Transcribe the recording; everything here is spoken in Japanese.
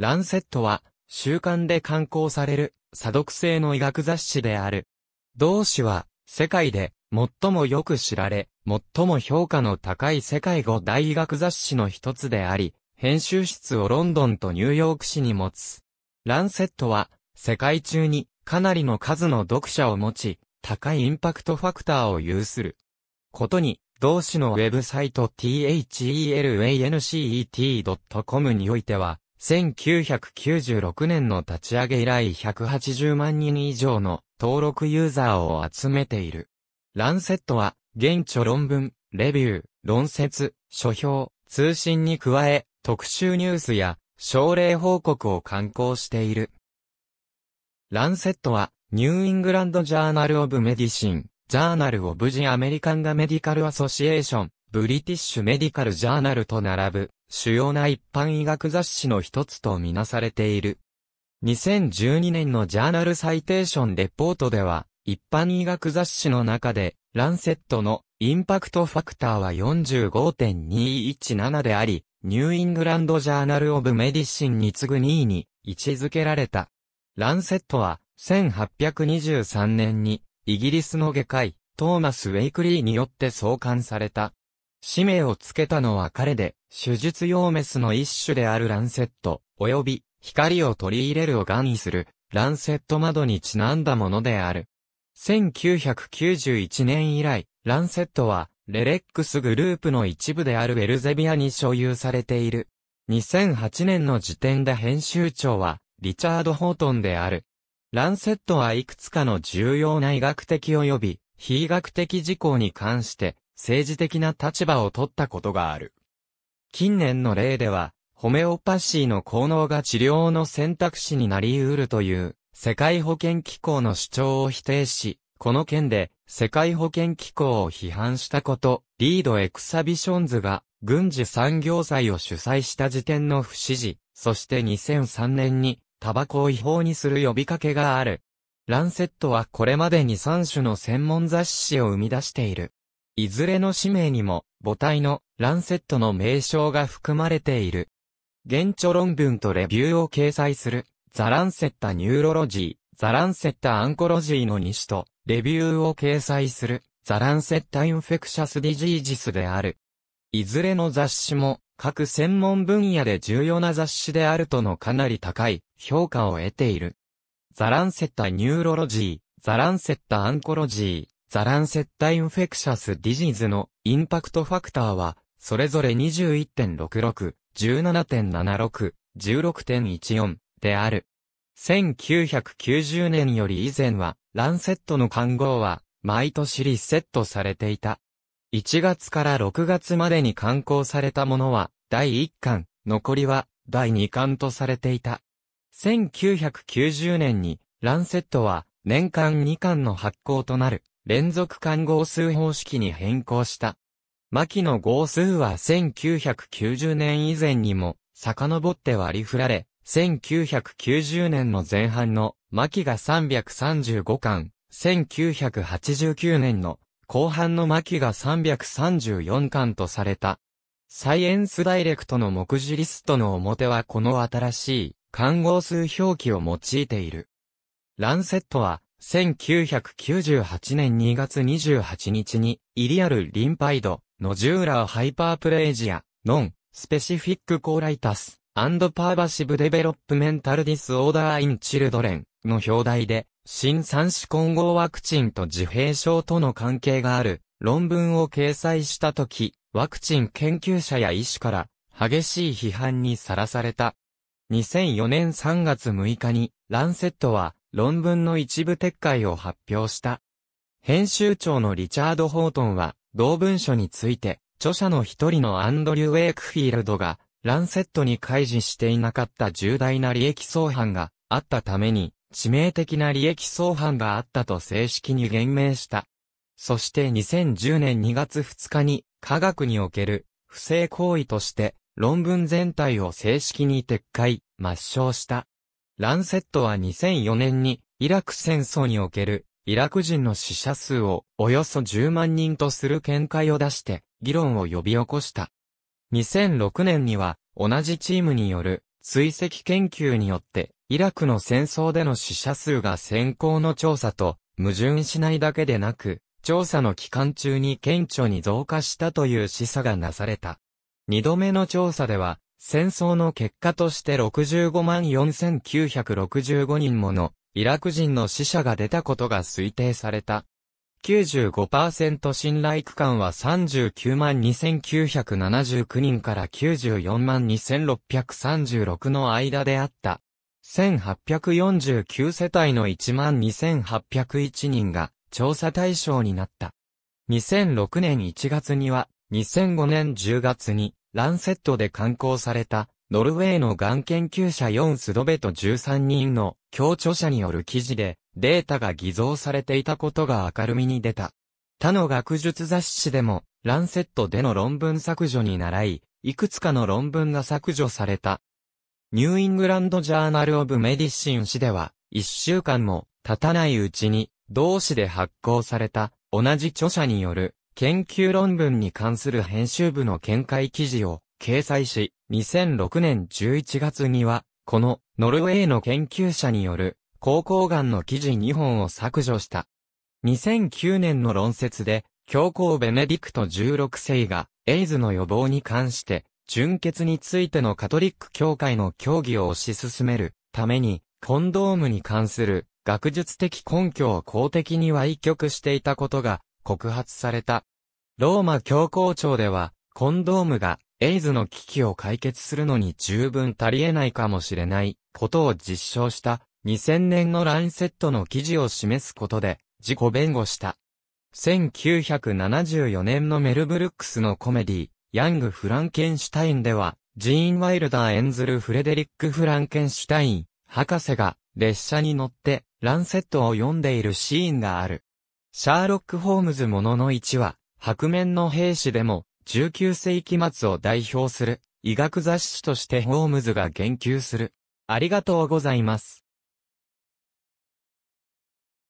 ランセットは、週刊で刊行される、査読性の医学雑誌である。同誌は、世界で、最もよく知られ、最も評価の高い世界語大医学雑誌の一つであり、編集室をロンドンとニューヨーク市に持つ。ランセットは、世界中に、かなりの数の読者を持ち、高いインパクトファクターを有する。ことに、同誌のウェブサイト thelance.com t においては、1996年の立ち上げ以来180万人以上の登録ユーザーを集めている。ランセットは、現著論文、レビュー、論説、書評、通信に加え、特集ニュースや、症例報告を刊行している。ランセットは、ニューイングランドジャーナルオブメディシン、ジャーナルオブジアメリカンガメディカルアソシエーション、ブリティッシュメディカルジャーナルと並ぶ、主要な一般医学雑誌の一つとみなされている。2012年のジャーナルサイテーションレポートでは、一般医学雑誌の中で、ランセットのインパクトファクターは45.217であり、ニューイングランドジャーナルオブメディシンに次ぐ2位に位置づけられた。ランセットは、1823年に、イギリスの外科医、トーマス・ウェイクリーによって創刊された、使命をつけたのは彼で、手術用メスの一種であるランセット、及び、光を取り入れるを願意する、ランセット窓にちなんだものである。1991年以来、ランセットは、レレックスグループの一部であるエルゼビアに所有されている。2008年の時点で編集長は、リチャード・ホートンである。ランセットはいくつかの重要な医学的及び、非医学的事項に関して、政治的な立場を取ったことがある。近年の例では、ホメオパシーの効能が治療の選択肢になり得るという、世界保健機構の主張を否定し、この件で、世界保健機構を批判したこと、リードエクサビションズが、軍事産業祭を主催した時点の不支持、そして2003年に、タバコを違法にする呼びかけがある。ランセットはこれまでに3種の専門雑誌を生み出している。いずれの氏名にも母体のランセットの名称が含まれている。現著論文とレビューを掲載するザ・ランセッタ・ニューロロジー、ザ・ランセッタ・アンコロジーの2種とレビューを掲載するザ・ランセッタ・インフェクシャス・ディジージスである。いずれの雑誌も各専門分野で重要な雑誌であるとのかなり高い評価を得ている。ザ・ランセッタ・ニューロロジー、ザ・ランセッタ・アンコロジー、ザランセッタインフェクシャスディジーズのインパクトファクターは、それぞれ21.66、17.76、16.14である。1990年より以前は、ランセットの看護は、毎年リセットされていた。1月から6月までに刊行されたものは、第1巻、残りは、第2巻とされていた。1990年に、ランセットは、年間2巻の発行となる。連続間合数方式に変更した。牧野合数は1990年以前にも遡って割り振られ、1990年の前半の牧が335巻、1989年の後半の牧が334巻とされた。サイエンスダイレクトの目次リストの表はこの新しい、看号数表記を用いている。ランセットは、1998年2月28日に、イリアル・リンパイド、ノジューラー・ハイパープレイジア、ノン、スペシフィック・コーライタス、アンド・パーバシブ・デベロップメンタル・ディス・オーダー・イン・チルドレンの表題で、新三種混合ワクチンと自閉症との関係がある論文を掲載したとき、ワクチン研究者や医師から激しい批判にさらされた。2004年3月6日に、ランセットは、論文の一部撤回を発表した。編集長のリチャード・ホートンは、同文書について、著者の一人のアンドリュー・ウェイクフィールドが、ランセットに開示していなかった重大な利益相反があったために、致命的な利益相反があったと正式に言明した。そして2010年2月2日に、科学における不正行為として、論文全体を正式に撤回、抹消した。ランセットは2004年に、イラク戦争における、イラク人の死者数をおよそ10万人とする見解を出して、議論を呼び起こした。2006年には、同じチームによる追跡研究によって、イラクの戦争での死者数が先行の調査と矛盾しないだけでなく、調査の期間中に顕著に増加したという示唆がなされた。二度目の調査では、戦争の結果として65万4965人ものイラク人の死者が出たことが推定された。95%信頼区間は39万2979人から94万2636の間であった。1849世帯の1万2801人が調査対象になった。2006年1月には、2005年10月に、ランセットで刊行された、ノルウェーのがん研究者4スドベと13人の協著者による記事で、データが偽造されていたことが明るみに出た。他の学術雑誌でも、ランセットでの論文削除に倣い、いくつかの論文が削除された。ニューイングランドジャーナルオブメディシン誌では、一週間も経たないうちに、同誌で発行された、同じ著者による研究論文に関する編集部の見解記事を掲載し、2006年11月には、このノルウェーの研究者による口腔がんの記事2本を削除した。2009年の論説で、教皇ベネディクト16世が、エイズの予防に関して、純血についてのカトリック教会の協議を推し進めるために、コンドームに関する学術的根拠を公的には歪曲していたことが告発された。ローマ教皇庁では、コンドームがエイズの危機を解決するのに十分足りえないかもしれないことを実証した2000年のランセットの記事を示すことで自己弁護した。1974年のメルブルックスのコメディ、ヤング・フランケンシュタインでは、ジーン・ワイルダー演ずるフレデリック・フランケンシュタイン、博士が列車に乗ってランセットを読んでいるシーンがある。シャーロック・ホームズものの1話、白面の兵士でも、19世紀末を代表する、医学雑誌としてホームズが言及する。ありがとうございます。